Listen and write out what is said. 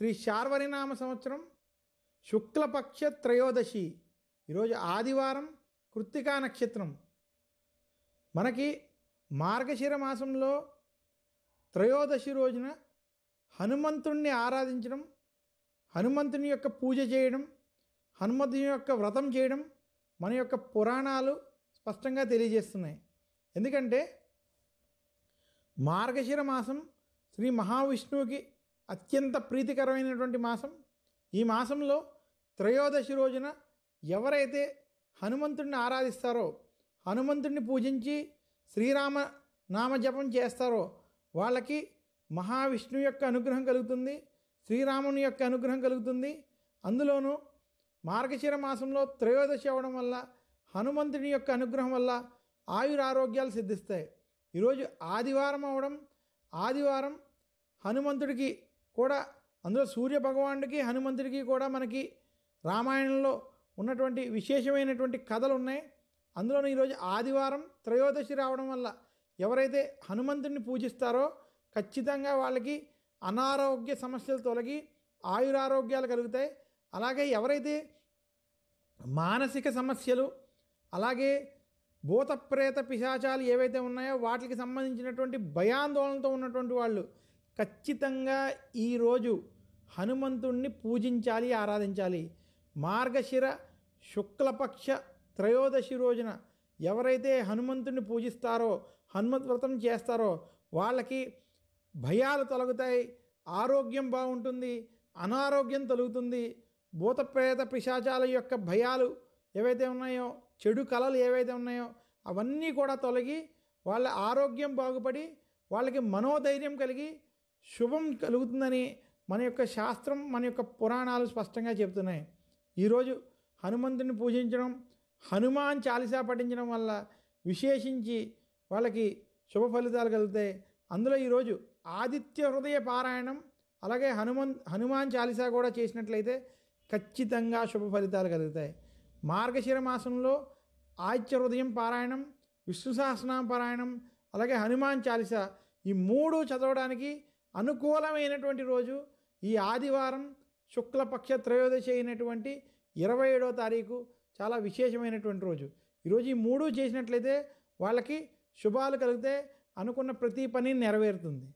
శ్రీ శార్వరినామ సంవత్సరం శుక్లపక్ష త్రయోదశి ఈరోజు ఆదివారం కృత్తికా నక్షత్రం మనకి మార్గశిర మాసంలో త్రయోదశి రోజున హనుమంతుణ్ణి ఆరాధించడం హనుమంతుని యొక్క పూజ చేయడం హనుమంతుని యొక్క వ్రతం చేయడం మన యొక్క పురాణాలు స్పష్టంగా తెలియజేస్తున్నాయి ఎందుకంటే మార్గశిర మాసం శ్రీ మహావిష్ణువుకి అత్యంత ప్రీతికరమైనటువంటి మాసం ఈ మాసంలో త్రయోదశి రోజున ఎవరైతే హనుమంతుడిని ఆరాధిస్తారో హనుమంతుడిని పూజించి శ్రీరామ నామజపం చేస్తారో వాళ్ళకి మహావిష్ణు యొక్క అనుగ్రహం కలుగుతుంది శ్రీరాముని యొక్క అనుగ్రహం కలుగుతుంది అందులోనూ మార్గశిర మాసంలో త్రయోదశి అవ్వడం వల్ల హనుమంతుని యొక్క అనుగ్రహం వల్ల ఆయురారోగ్యాలు సిద్ధిస్తాయి ఈరోజు ఆదివారం అవడం ఆదివారం హనుమంతుడికి కూడా అందులో సూర్య భగవానుడికి హనుమంతుడికి కూడా మనకి రామాయణంలో ఉన్నటువంటి విశేషమైనటువంటి కథలు ఉన్నాయి అందులో ఈరోజు ఆదివారం త్రయోదశి రావడం వల్ల ఎవరైతే హనుమంతుడిని పూజిస్తారో ఖచ్చితంగా వాళ్ళకి అనారోగ్య సమస్యలు తొలగి ఆయురారోగ్యాలు కలుగుతాయి అలాగే ఎవరైతే మానసిక సమస్యలు అలాగే భూతప్రేత పిశాచాలు ఏవైతే ఉన్నాయో వాటికి సంబంధించినటువంటి భయాందోళనతో ఉన్నటువంటి వాళ్ళు ఖచ్చితంగా ఈరోజు హనుమంతుణ్ణి పూజించాలి ఆరాధించాలి మార్గశిర శుక్లపక్ష త్రయోదశి రోజున ఎవరైతే హనుమంతుణ్ణి పూజిస్తారో హనుమత్ వ్రతం చేస్తారో వాళ్ళకి భయాలు తొలగుతాయి ఆరోగ్యం బాగుంటుంది అనారోగ్యం తొలుగుతుంది భూతప్రేత పిశాచాల యొక్క భయాలు ఏవైతే ఉన్నాయో చెడు కళలు ఏవైతే ఉన్నాయో అవన్నీ కూడా తొలగి వాళ్ళ ఆరోగ్యం బాగుపడి వాళ్ళకి మనోధైర్యం కలిగి శుభం కలుగుతుందని మన యొక్క శాస్త్రం మన యొక్క పురాణాలు స్పష్టంగా చెబుతున్నాయి ఈరోజు హనుమంతుని పూజించడం హనుమాన్ చాలీసా పఠించడం వల్ల విశేషించి వాళ్ళకి శుభ ఫలితాలు కలుగుతాయి అందులో ఈరోజు ఆదిత్య హృదయ పారాయణం అలాగే హనుమన్ హనుమాన్ చాలీసా కూడా చేసినట్లయితే ఖచ్చితంగా శుభ ఫలితాలు కలుగుతాయి మార్గశిర మాసంలో ఆదిత్య హృదయం పారాయణం విష్ణు సహస్రనామ పారాయణం అలాగే హనుమాన్ చాలీసా ఈ మూడు చదవడానికి అనుకూలమైనటువంటి రోజు ఈ ఆదివారం శుక్లపక్ష త్రయోదశి అయినటువంటి ఇరవై ఏడో తారీఖు చాలా విశేషమైనటువంటి రోజు ఈరోజు ఈ మూడు చేసినట్లయితే వాళ్ళకి శుభాలు కలిగితే అనుకున్న ప్రతి పని నెరవేరుతుంది